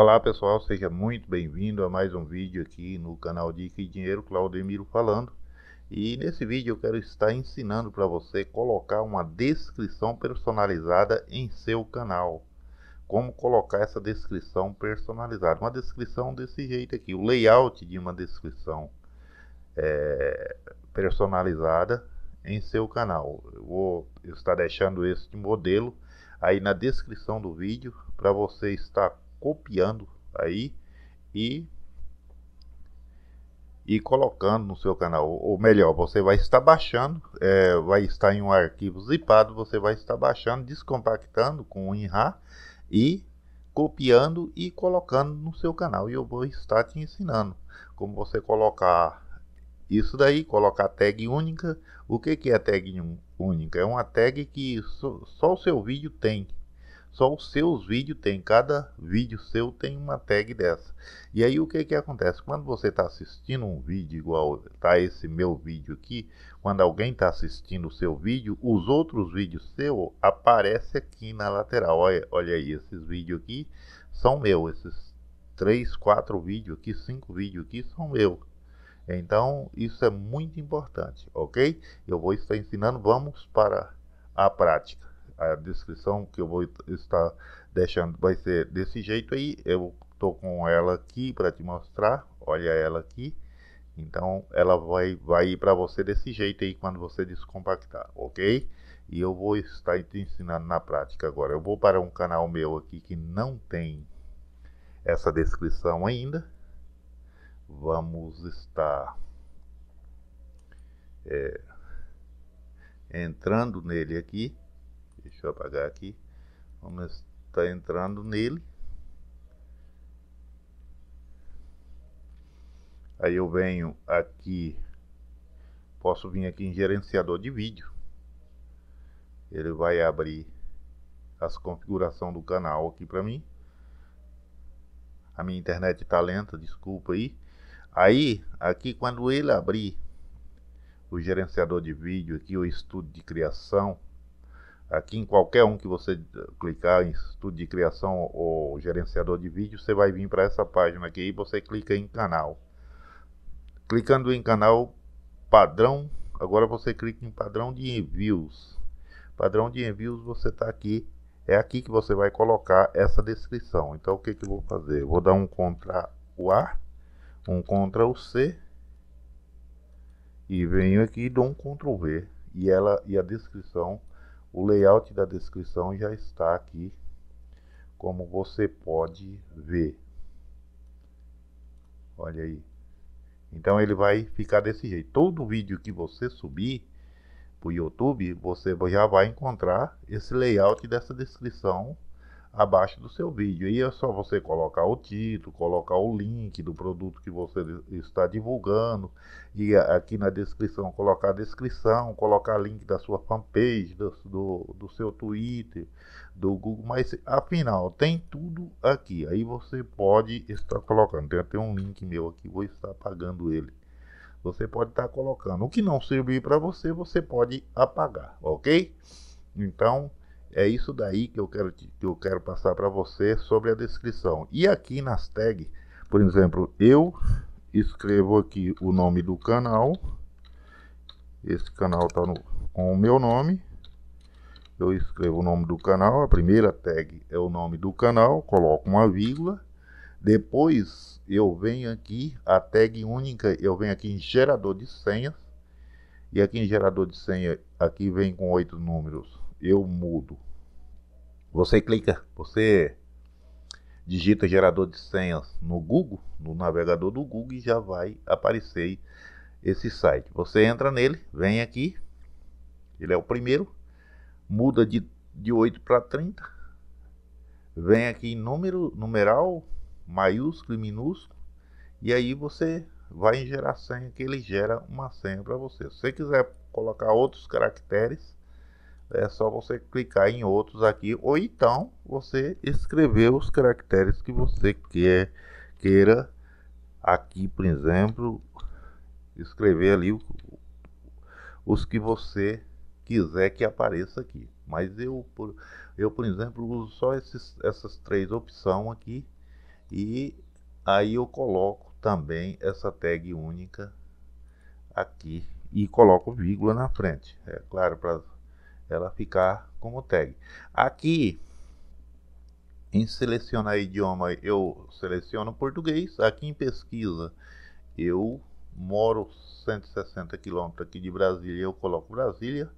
Olá pessoal, seja muito bem-vindo a mais um vídeo aqui no canal Dica e Dinheiro, Claudemiro falando. E nesse vídeo eu quero estar ensinando para você colocar uma descrição personalizada em seu canal. Como colocar essa descrição personalizada? Uma descrição desse jeito aqui, o layout de uma descrição é, personalizada em seu canal. Eu vou estar deixando este modelo aí na descrição do vídeo para você estar copiando aí e e colocando no seu canal, ou melhor, você vai estar baixando, é, vai estar em um arquivo zipado, você vai estar baixando, descompactando com o WinRAR e copiando e colocando no seu canal. E eu vou estar te ensinando como você colocar isso daí, colocar tag única. O que, que é tag única? É uma tag que só, só o seu vídeo tem. Só os seus vídeos tem, cada vídeo seu tem uma tag dessa. E aí o que que acontece? Quando você está assistindo um vídeo igual tá esse meu vídeo aqui, quando alguém está assistindo o seu vídeo, os outros vídeos seu aparece aqui na lateral. Olha, olha aí, esses vídeos aqui são meus, esses 3, 4 vídeos aqui, 5 vídeos aqui são meus. Então, isso é muito importante, ok? Eu vou estar ensinando, vamos para a prática a descrição que eu vou estar deixando vai ser desse jeito aí. Eu estou com ela aqui para te mostrar. Olha ela aqui. Então ela vai, vai ir para você desse jeito aí quando você descompactar, ok? E eu vou estar te ensinando na prática agora. Eu vou para um canal meu aqui que não tem essa descrição ainda. Vamos estar é, entrando nele aqui Deixa eu apagar é aqui. Vamos estar tá entrando nele. Aí eu venho aqui, posso vir aqui em gerenciador de vídeo. Ele vai abrir as configurações do canal aqui para mim. A minha internet está lenta, desculpa aí. Aí, aqui quando ele abrir o gerenciador de vídeo aqui, o estudo de criação, Aqui em qualquer um que você clicar em estudo de criação ou gerenciador de vídeo, você vai vir para essa página aqui e você clica em canal. Clicando em canal padrão, agora você clica em padrão de envios. Padrão de envios você está aqui, é aqui que você vai colocar essa descrição. Então o que, que eu vou fazer? vou dar um contra o A, um contra o C e venho aqui e dou um Ctrl V e ela e a descrição o layout da descrição já está aqui, como você pode ver. Olha aí. Então ele vai ficar desse jeito. Todo vídeo que você subir para o YouTube, você já vai encontrar esse layout dessa descrição abaixo do seu vídeo. E é só você colocar o título, colocar o link do produto que você está divulgando e aqui na descrição colocar a descrição, colocar link da sua fanpage, do, do, do seu Twitter, do Google, mas afinal tem tudo aqui. Aí você pode estar colocando, tem até um link meu aqui, vou estar apagando ele. Você pode estar colocando. O que não servir para você, você pode apagar, ok? Então, é isso daí que eu quero, que eu quero passar para você sobre a descrição. E aqui nas tags, por exemplo, eu escrevo aqui o nome do canal. Esse canal está no, com o meu nome. Eu escrevo o nome do canal. A primeira tag é o nome do canal. Coloco uma vírgula. Depois eu venho aqui, a tag única, eu venho aqui em gerador de senhas. E aqui em gerador de senha, aqui vem com oito números eu mudo. Você clica, você digita gerador de senhas no Google, no navegador do Google e já vai aparecer esse site. Você entra nele, vem aqui, ele é o primeiro, muda de, de 8 para 30, vem aqui em número, numeral, maiúsculo e minúsculo, e aí você vai em gerar senha, que ele gera uma senha para você. Se você quiser colocar outros caracteres, é só você clicar em outros aqui ou então você escrever os caracteres que você quer, queira aqui, por exemplo, escrever ali os que você quiser que apareça aqui. Mas eu, por, eu, por exemplo, uso só esses, essas três opções aqui e aí eu coloco também essa tag única aqui e coloco vírgula na frente. É claro, para ela ficar como tag. Aqui em selecionar idioma eu seleciono português. Aqui em pesquisa eu moro 160 quilômetros aqui de Brasília, eu coloco Brasília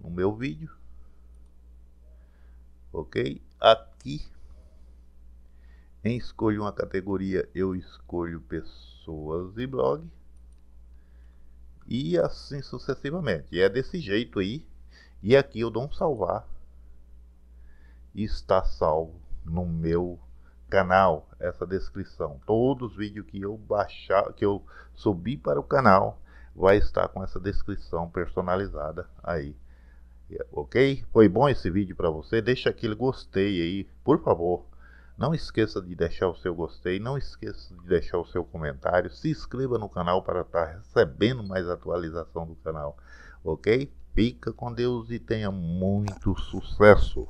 no meu vídeo. Ok? Aqui em escolho uma categoria eu escolho pessoas e blog e assim sucessivamente. É desse jeito aí. E aqui eu dou um salvar. E está salvo no meu canal essa descrição. Todos os vídeos que eu baixar, que eu subi para o canal, vai estar com essa descrição personalizada aí. Ok? Foi bom esse vídeo para você? Deixa aquele gostei aí, por favor. Não esqueça de deixar o seu gostei, não esqueça de deixar o seu comentário, se inscreva no canal para estar tá recebendo mais atualização do canal, ok? Fica com Deus e tenha muito sucesso!